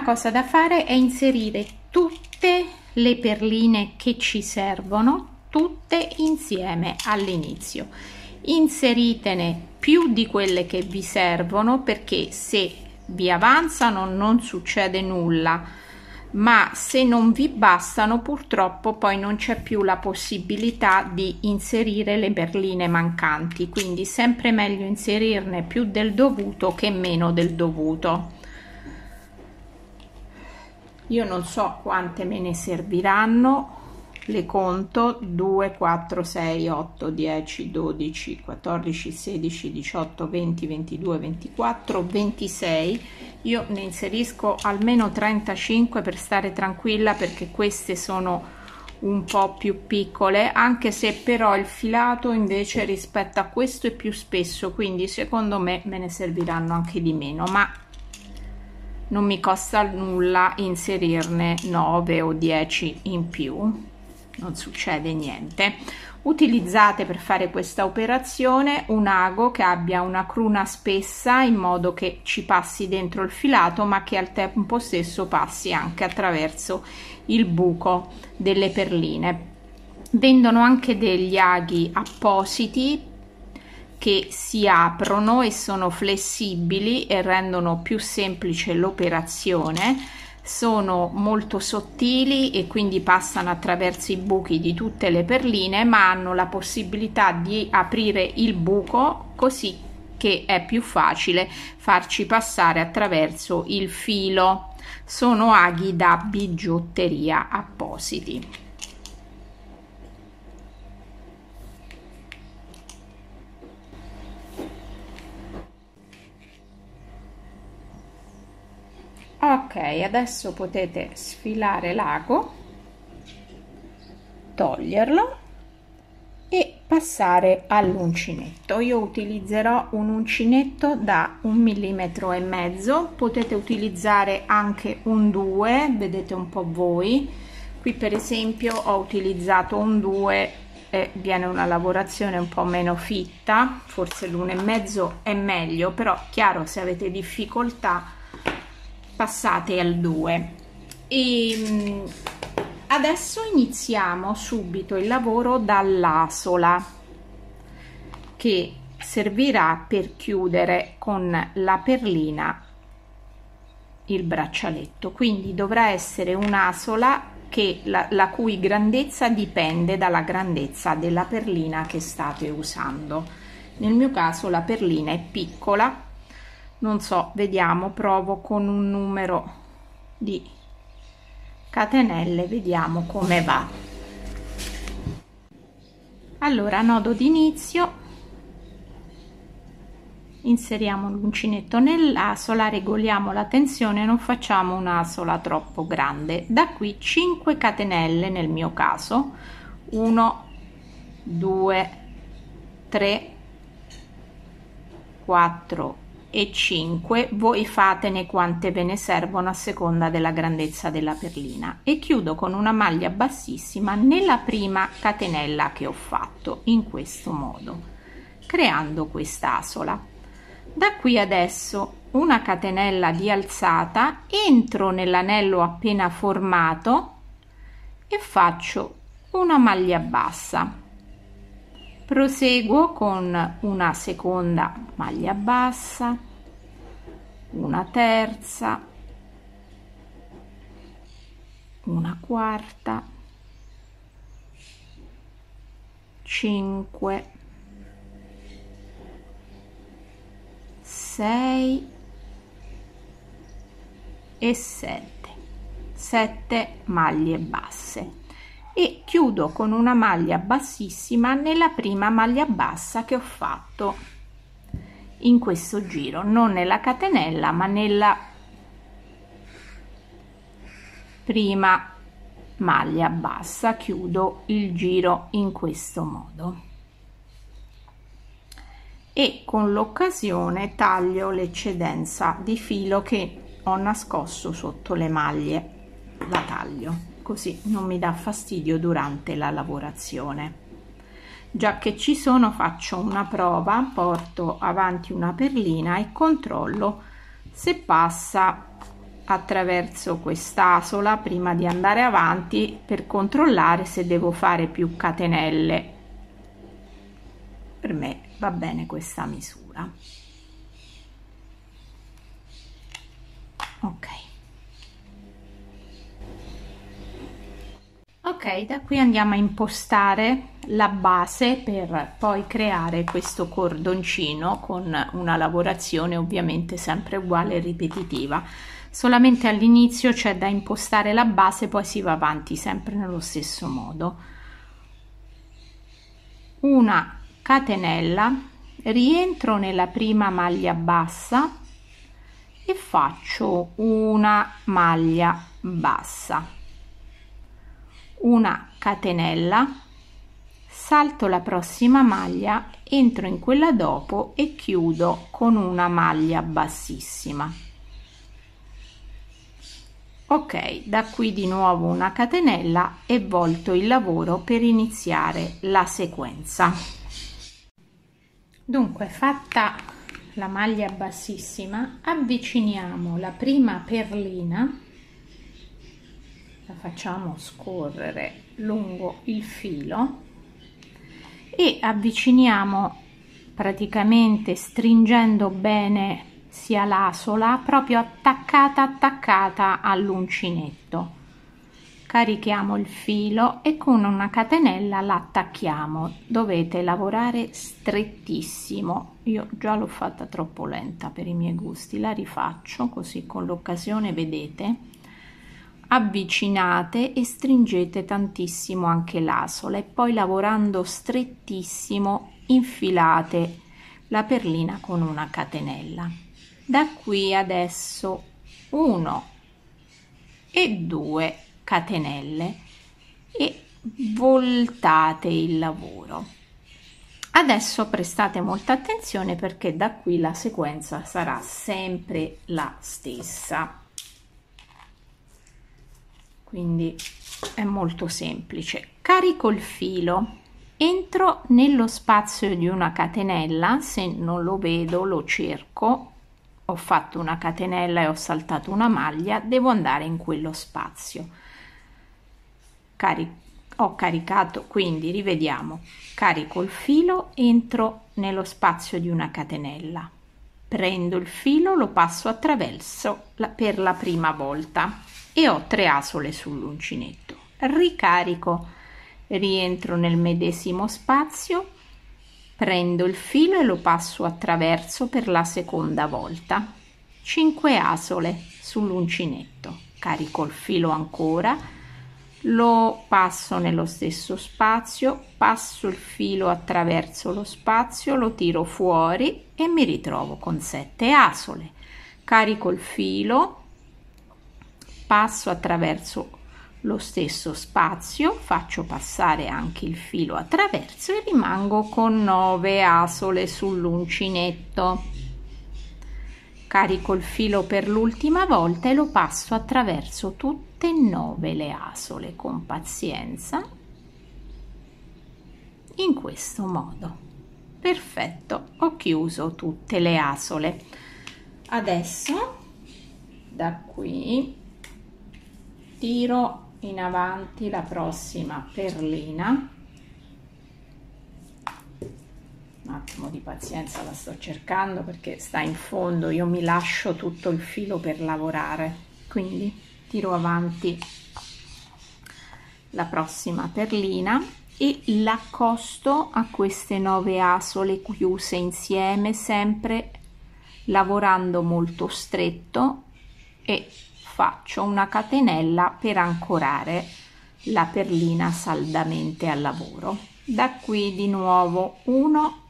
prima cosa da fare è inserire tutte le perline che ci servono tutte insieme all'inizio inseritene più di quelle che vi servono perché se vi avanzano non succede nulla ma se non vi bastano purtroppo poi non c'è più la possibilità di inserire le berline mancanti quindi sempre meglio inserirne più del dovuto che meno del dovuto io non so quante me ne serviranno le conto 2 4 6 8 10 12 14 16 18 20 22 24 26 io ne inserisco almeno 35 per stare tranquilla perché queste sono un po più piccole anche se però il filato invece rispetto a questo è più spesso quindi secondo me me ne serviranno anche di meno ma non mi costa nulla inserirne 9 o 10 in più non succede niente utilizzate per fare questa operazione un ago che abbia una cruna spessa in modo che ci passi dentro il filato ma che al tempo stesso passi anche attraverso il buco delle perline vendono anche degli aghi appositi che si aprono e sono flessibili e rendono più semplice l'operazione sono molto sottili e quindi passano attraverso i buchi di tutte le perline ma hanno la possibilità di aprire il buco così che è più facile farci passare attraverso il filo sono aghi da bigiotteria appositi adesso potete sfilare l'ago toglierlo e passare all'uncinetto io utilizzerò un uncinetto da un millimetro e mezzo potete utilizzare anche un 2 vedete un po voi qui per esempio ho utilizzato un 2 e viene una lavorazione un po' meno fitta forse l'uno e mezzo è meglio però chiaro se avete difficoltà passate al 2 e mm, adesso iniziamo subito il lavoro dall'asola che servirà per chiudere con la perlina il braccialetto quindi dovrà essere un'asola che la, la cui grandezza dipende dalla grandezza della perlina che state usando nel mio caso la perlina è piccola non so vediamo provo con un numero di catenelle vediamo come va allora nodo d'inizio inseriamo l'uncinetto nell'asola regoliamo la tensione non facciamo un'asola troppo grande da qui 5 catenelle nel mio caso 1 2 3 4 e 5, voi fatene quante ve ne servono a seconda della grandezza della perlina e chiudo con una maglia bassissima nella prima catenella che ho fatto in questo modo creando questa quest'asola da qui adesso una catenella di alzata entro nell'anello appena formato e faccio una maglia bassa proseguo con una seconda maglia bassa una terza una quarta 5 6 e 7 7 maglie basse e chiudo con una maglia bassissima nella prima maglia bassa che ho fatto in questo giro non nella catenella ma nella prima maglia bassa chiudo il giro in questo modo e con l'occasione taglio l'eccedenza di filo che ho nascosto sotto le maglie la taglio così non mi dà fastidio durante la lavorazione già che ci sono faccio una prova porto avanti una perlina e controllo se passa attraverso quest'asola prima di andare avanti per controllare se devo fare più catenelle per me va bene questa misura ok ok da qui andiamo a impostare la base per poi creare questo cordoncino con una lavorazione ovviamente sempre uguale e ripetitiva solamente all'inizio c'è da impostare la base poi si va avanti sempre nello stesso modo una catenella rientro nella prima maglia bassa e faccio una maglia bassa una catenella salto la prossima maglia entro in quella dopo e chiudo con una maglia bassissima ok da qui di nuovo una catenella e volto il lavoro per iniziare la sequenza dunque fatta la maglia bassissima avviciniamo la prima perlina la facciamo scorrere lungo il filo e avviciniamo praticamente stringendo bene sia l'asola proprio attaccata attaccata all'uncinetto carichiamo il filo e con una catenella la attacchiamo dovete lavorare strettissimo io già l'ho fatta troppo lenta per i miei gusti la rifaccio così con l'occasione vedete avvicinate e stringete tantissimo anche l'asola e poi lavorando strettissimo infilate la perlina con una catenella da qui adesso 1 e 2 catenelle e voltate il lavoro adesso prestate molta attenzione perché da qui la sequenza sarà sempre la stessa quindi è molto semplice carico il filo entro nello spazio di una catenella se non lo vedo lo cerco ho fatto una catenella e ho saltato una maglia devo andare in quello spazio Cari ho caricato quindi rivediamo carico il filo entro nello spazio di una catenella prendo il filo lo passo attraverso la, per la prima volta e ho tre asole sull'uncinetto. Ricarico, rientro nel medesimo spazio, prendo il filo e lo passo attraverso per la seconda volta. 5 asole sull'uncinetto. Carico il filo ancora, lo passo nello stesso spazio, passo il filo attraverso lo spazio, lo tiro fuori e mi ritrovo con 7 asole. Carico il filo, passo attraverso lo stesso spazio, faccio passare anche il filo attraverso e rimango con 9 asole sull'uncinetto. Carico il filo per l'ultima volta e lo passo attraverso tutte e 9 le asole con pazienza in questo modo. Perfetto, ho chiuso tutte le asole. Adesso da qui tiro in avanti la prossima perlina un attimo di pazienza la sto cercando perché sta in fondo io mi lascio tutto il filo per lavorare quindi tiro avanti la prossima perlina e l'accosto a queste nove asole chiuse insieme sempre lavorando molto stretto e faccio una catenella per ancorare la perlina saldamente al lavoro da qui di nuovo 1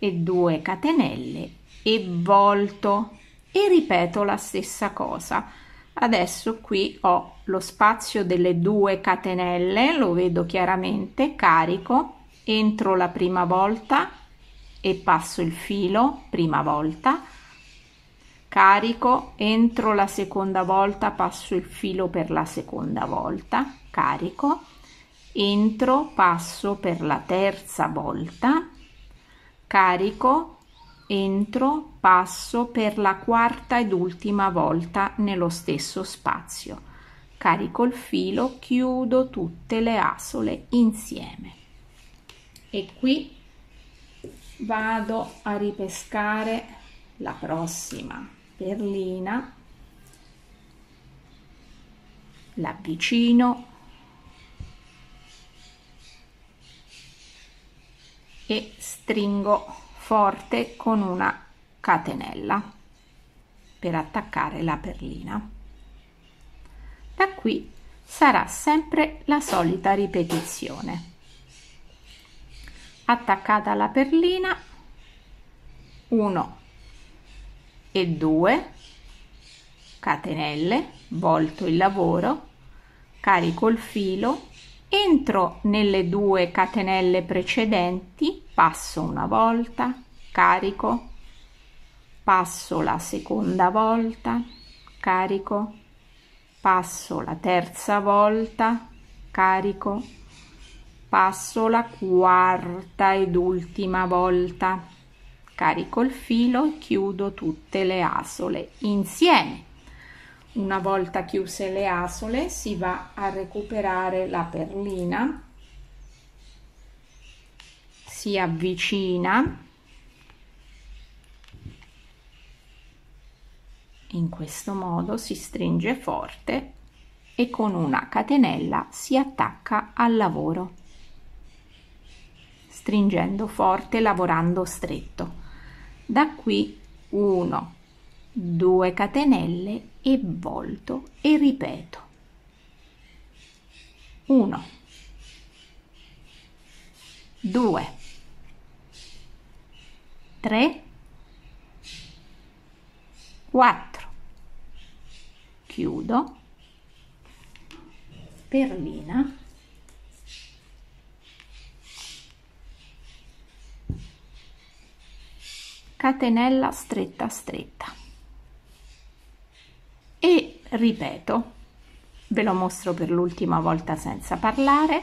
e 2 catenelle e volto e ripeto la stessa cosa adesso qui ho lo spazio delle due catenelle lo vedo chiaramente carico entro la prima volta e passo il filo prima volta carico, entro la seconda volta passo il filo per la seconda volta, carico, entro, passo per la terza volta, carico, entro, passo per la quarta ed ultima volta nello stesso spazio. Carico il filo, chiudo tutte le asole insieme. E qui vado a ripescare la prossima perlina l'avvicino e stringo forte con una catenella per attaccare la perlina da qui sarà sempre la solita ripetizione attaccata la perlina 1 e 2 catenelle volto il lavoro carico il filo entro nelle due catenelle precedenti passo una volta carico passo la seconda volta carico passo la terza volta carico passo la quarta ed ultima volta carico il filo e chiudo tutte le asole insieme una volta chiuse le asole si va a recuperare la perlina si avvicina in questo modo si stringe forte e con una catenella si attacca al lavoro stringendo forte lavorando stretto da qui 1 2 catenelle e volto e ripeto 1 2 3 4 chiudo perlina catenella stretta stretta e ripeto ve lo mostro per l'ultima volta senza parlare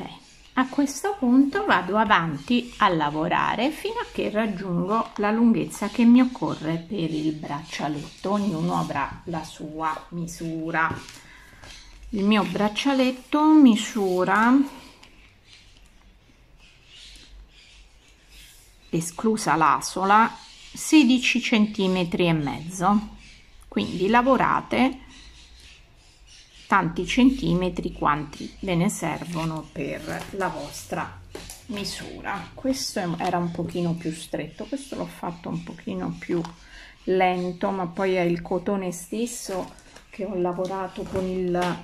ok a questo punto vado avanti a lavorare fino a che raggiungo la lunghezza che mi occorre per il braccialetto ognuno avrà la sua misura il mio braccialetto misura esclusa l'asola 16 centimetri e mezzo quindi lavorate tanti centimetri quanti ve ne servono per la vostra misura questo era un pochino più stretto questo l'ho fatto un pochino più lento ma poi è il cotone stesso che ho lavorato con il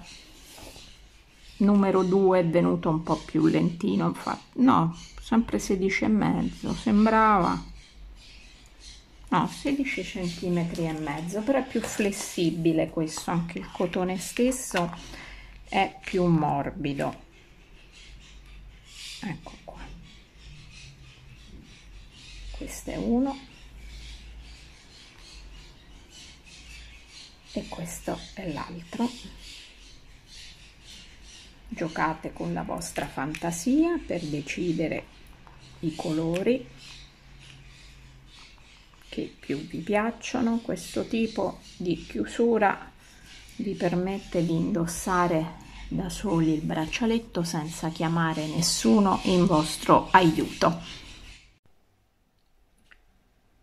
numero 2 è venuto un po' più lentino infatti no sempre 16 e mezzo sembrava no 16 centimetri e mezzo però è più flessibile questo anche il cotone stesso è più morbido ecco qua questo è uno e questo è l'altro giocate con la vostra fantasia per decidere i colori che più vi piacciono. Questo tipo di chiusura vi permette di indossare da soli il braccialetto senza chiamare nessuno in vostro aiuto.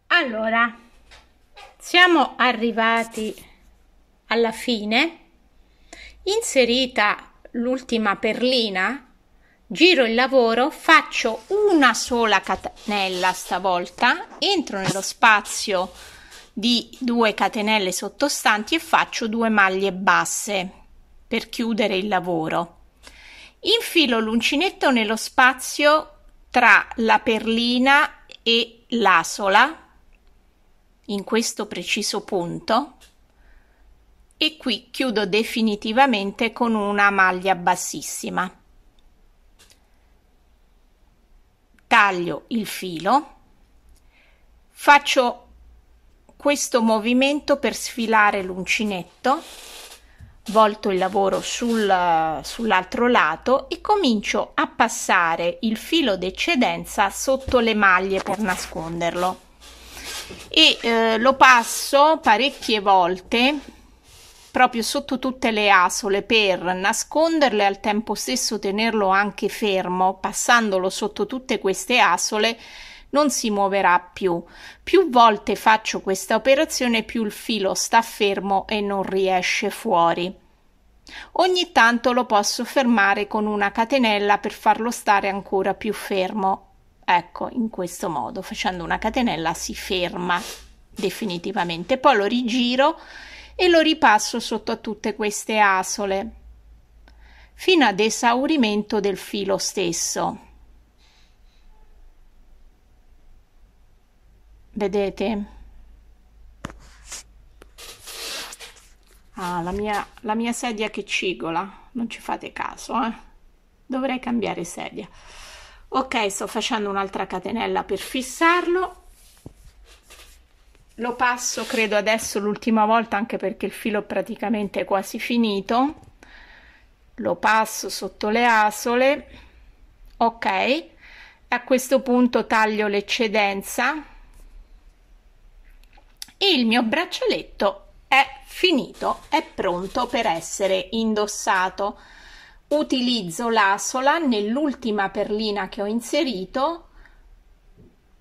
Allora, siamo arrivati alla fine. Inserita l'ultima perlina giro il lavoro, faccio una sola catenella stavolta, entro nello spazio di 2 catenelle sottostanti e faccio due maglie basse per chiudere il lavoro. Infilo l'uncinetto nello spazio tra la perlina e l'asola in questo preciso punto e qui chiudo definitivamente con una maglia bassissima. taglio il filo faccio questo movimento per sfilare l'uncinetto volto il lavoro sul, sull'altro lato e comincio a passare il filo d'eccedenza sotto le maglie per nasconderlo e eh, lo passo parecchie volte proprio sotto tutte le asole per nasconderlo e al tempo stesso tenerlo anche fermo, passandolo sotto tutte queste asole non si muoverà più. Più volte faccio questa operazione, più il filo sta fermo e non riesce fuori. Ogni tanto lo posso fermare con una catenella per farlo stare ancora più fermo. Ecco, in questo modo, facendo una catenella si ferma definitivamente. Poi lo rigiro e lo ripasso sotto a tutte queste asole fino ad esaurimento del filo stesso. Vedete? Ah, la mia, la mia sedia che cigola, non ci fate caso, eh? Dovrei cambiare sedia. Ok, sto facendo un'altra catenella per fissarlo lo passo credo adesso l'ultima volta anche perché il filo praticamente è quasi finito lo passo sotto le asole ok a questo punto taglio l'eccedenza il mio braccialetto è finito è pronto per essere indossato utilizzo l'asola nell'ultima perlina che ho inserito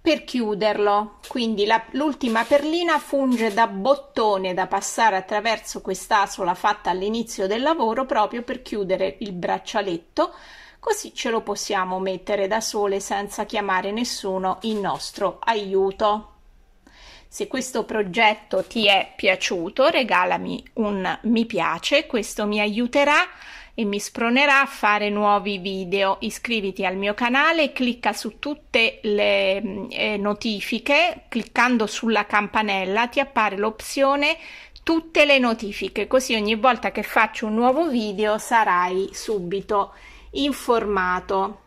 per chiuderlo. Quindi la, l'ultima perlina funge da bottone da passare attraverso quest'asola fatta all'inizio del lavoro proprio per chiudere il braccialetto, così ce lo possiamo mettere da sole senza chiamare nessuno in nostro aiuto. Se questo progetto ti è piaciuto, regalami un mi piace, questo mi aiuterà e mi spronerà a fare nuovi video. Iscriviti al mio canale, clicca su tutte le mm, eh, notifiche, cliccando sulla campanella ti appare l'opzione tutte le notifiche, così ogni volta che faccio un nuovo video sarai subito informato.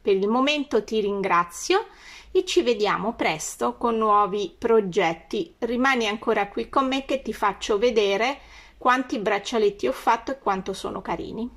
Per il momento ti ringrazio e ci vediamo presto con nuovi progetti. Rimani ancora qui con me che ti faccio vedere quanti braccialetti ho fatto e quanto sono carini.